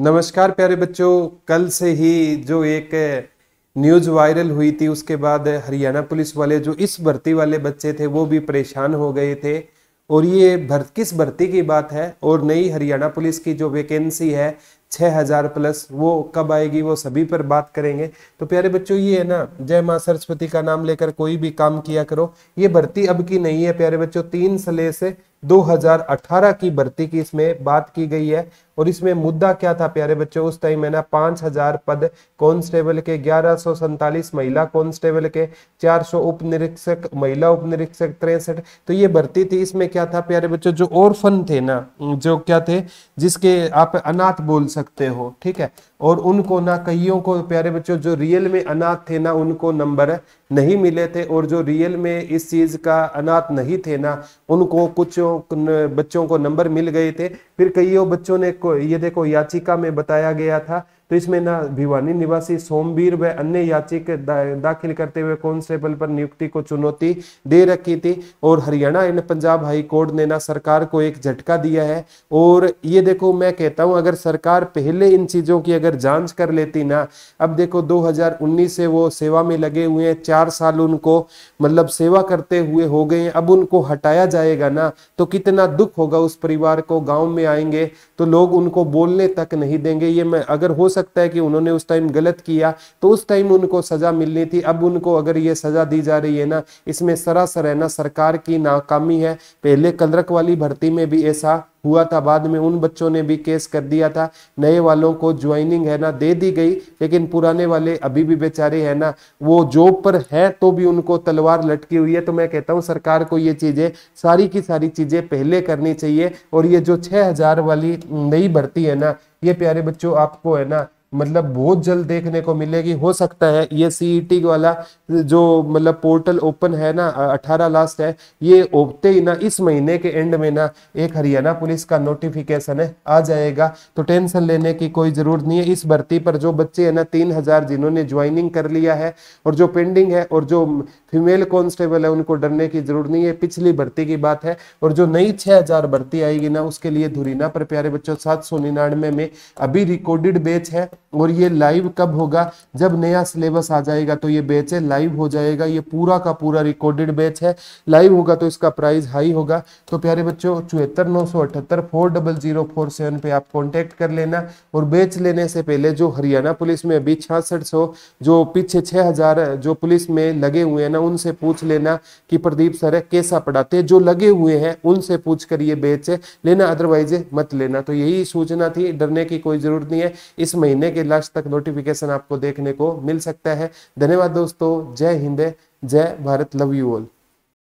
नमस्कार प्यारे बच्चों कल से ही जो एक न्यूज वायरल हुई थी उसके बाद हरियाणा पुलिस वाले जो इस भर्ती वाले बच्चे थे वो भी परेशान हो गए थे और ये भर्त किस भर्ती की बात है और नई हरियाणा पुलिस की जो वैकेंसी है छः हज़ार प्लस वो कब आएगी वो सभी पर बात करेंगे तो प्यारे बच्चों ये है ना जय माँ सरस्वती का नाम लेकर कोई भी काम किया करो ये भर्ती अब की नहीं है प्यारे बच्चों तीन सले से 2018 की भर्ती की इसमें बात की गई है और इसमें मुद्दा क्या था प्यारे बच्चों उस टाइम है ना पांच हजार पद कांस्टेबल के ग्यारह महिला कांस्टेबल के 400 उप निरीक्षक महिला उप निरीक्षक तिरसठ तो ये भर्ती थी इसमें क्या था प्यारे बच्चों जो ऑर्फन थे ना जो क्या थे जिसके आप अनाथ बोल सकते सकते हो ठीक है और उनको ना कईयों को प्यारे बच्चों जो रियल में अनाथ थे ना उनको नंबर नहीं मिले थे और जो रियल में इस चीज़ का अनाथ नहीं थे ना उनको कुछ बच्चों को नंबर मिल गए थे फिर कईयों बच्चों ने ये देखो याचिका में बताया गया था तो इसमें ना भिवानी निवासी सोमवीर व अन्य याचिक दा, दाखिल करते हुए कॉन्स्टेबल पर नियुक्ति को चुनौती दे रखी थी और Haryana and Punjab High Court ने ना सरकार को एक झटका दिया है और ये देखो मैं कहता हूं अगर सरकार पहले इन चीज़ों की अगर जांच कर लेती ना अब देखो 2019 से वो सेवा में लगे हुए हैं चार साल उनको मतलब सेवा करते हुए हो गए अब उनको हटाया जाएगा ना तो कितना दुख होगा उस परिवार को गाँव में आएंगे तो लोग उनको बोलने तक नहीं देंगे ये मैं अगर हो सकता है कि उन्होंने उस टाइम गलत किया तो उस टाइम उनको सजा मिलनी थी अब उनको अगर ये सजा दी जा रही है ना इसमें सरासर है ना सरकार की नाकामी है पहले कलरक वाली भर्ती में भी ऐसा हुआ था बाद में उन बच्चों ने भी केस कर दिया था नए वालों को ज्वाइनिंग है ना दे दी गई लेकिन पुराने वाले अभी भी बेचारे है ना वो जॉब पर है तो भी उनको तलवार लटकी हुई है तो मैं कहता हूं सरकार को ये चीज़ें सारी की सारी चीज़ें पहले करनी चाहिए और ये जो छः हजार वाली नई भर्ती है ना ये प्यारे बच्चों आपको है ना मतलब बहुत जल्द देखने को मिलेगी हो सकता है ये सीईटी e वाला जो मतलब पोर्टल ओपन है ना अठारह लास्ट है ये ओपते ही ना इस महीने के एंड में ना एक हरियाणा पुलिस का नोटिफिकेशन है आ जाएगा तो टेंशन लेने की कोई जरूरत नहीं है इस भर्ती पर जो बच्चे है ना तीन हजार जिन्होंने ज्वाइनिंग कर लिया है और जो पेंडिंग है और जो फीमेल कॉन्स्टेबल है उनको डरने की जरूरत नहीं है पिछली भर्ती की बात है और जो नई छह हजार भर्ती आएगी ना उसके लिए धुरीना पर प्यारे बच्चों सात सौ निन्यानवे में अभी रिकॉर्डेड बेच है और ये लाइव कब होगा जब नया सिलेबस आ जाएगा तो ये बैच है लाइव हो जाएगा ये पूरा का पूरा रिकॉर्डेड बैच है लाइव होगा तो इसका प्राइस हाई होगा तो प्यारे बच्चों चौहत्तर नौ सौ अठहत्तर four double zero four seven पे आप कांटेक्ट कर लेना और बैच लेने से पहले जो हरियाणा पुलिस में अभी छियासठ सौ जो पीछे छह हज़ार जो पुलिस में लगे हुए हैं ना उनसे पूछ लेना की प्रदीप सर कैसा पढ़ाते तो जो लगे हुए हैं उनसे पूछ कर ये बैच लेना अदरवाइज मत लेना तो यही सूचना थी डरने की कोई ज़रूरत नहीं है इस महीने के लक्ष्य तक नोटिफिकेशन आपको देखने को मिल सकता है धन्यवाद दोस्तों जय हिंद जय भारत लव यू ऑल